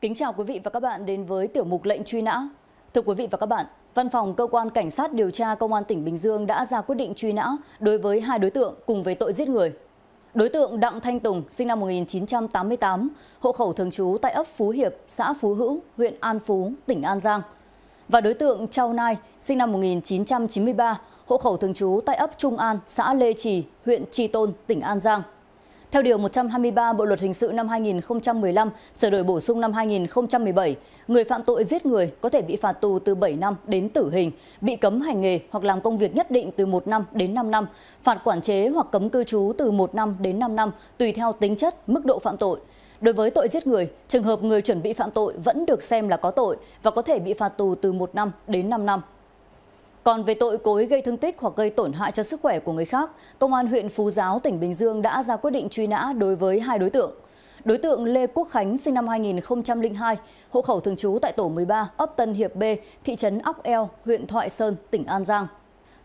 Kính chào quý vị và các bạn đến với tiểu mục lệnh truy nã. Thưa quý vị và các bạn, Văn phòng Cơ quan Cảnh sát điều tra Công an tỉnh Bình Dương đã ra quyết định truy nã đối với hai đối tượng cùng với tội giết người. Đối tượng Đặng Thanh Tùng, sinh năm 1988, hộ khẩu thường trú tại ấp Phú Hiệp, xã Phú Hữu, huyện An Phú, tỉnh An Giang. Và đối tượng Châu Nai, sinh năm 1993, hộ khẩu thường trú tại ấp Trung An, xã Lê Trì, huyện Tri Tôn, tỉnh An Giang. Theo Điều 123 Bộ Luật Hình sự năm 2015, sửa đổi bổ sung năm 2017, người phạm tội giết người có thể bị phạt tù từ 7 năm đến tử hình, bị cấm hành nghề hoặc làm công việc nhất định từ 1 năm đến 5 năm, phạt quản chế hoặc cấm cư trú từ 1 năm đến 5 năm, tùy theo tính chất, mức độ phạm tội. Đối với tội giết người, trường hợp người chuẩn bị phạm tội vẫn được xem là có tội và có thể bị phạt tù từ 1 năm đến 5 năm. Còn về tội cố ý gây thương tích hoặc gây tổn hại cho sức khỏe của người khác, Công an huyện Phú Giáo, tỉnh Bình Dương đã ra quyết định truy nã đối với hai đối tượng. Đối tượng Lê Quốc Khánh sinh năm 2002, hộ khẩu thường trú tại tổ 13, ấp Tân Hiệp B, thị trấn Óc Eo, huyện Thoại Sơn, tỉnh An Giang.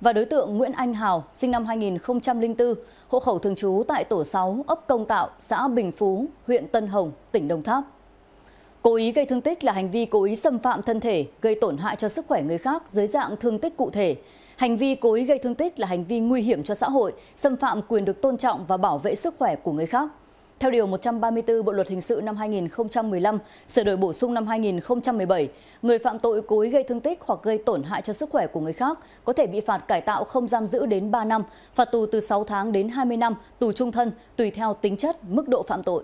Và đối tượng Nguyễn Anh Hào sinh năm 2004, hộ khẩu thường trú tại tổ 6, ấp Công Tạo, xã Bình Phú, huyện Tân Hồng, tỉnh Đồng Tháp. Cố ý gây thương tích là hành vi cố ý xâm phạm thân thể, gây tổn hại cho sức khỏe người khác dưới dạng thương tích cụ thể. Hành vi cố ý gây thương tích là hành vi nguy hiểm cho xã hội, xâm phạm quyền được tôn trọng và bảo vệ sức khỏe của người khác. Theo Điều 134 Bộ Luật Hình sự năm 2015, sửa đổi bổ sung năm 2017, người phạm tội cố ý gây thương tích hoặc gây tổn hại cho sức khỏe của người khác có thể bị phạt cải tạo không giam giữ đến 3 năm, phạt tù từ 6 tháng đến 20 năm, tù trung thân, tùy theo tính chất, mức độ phạm tội.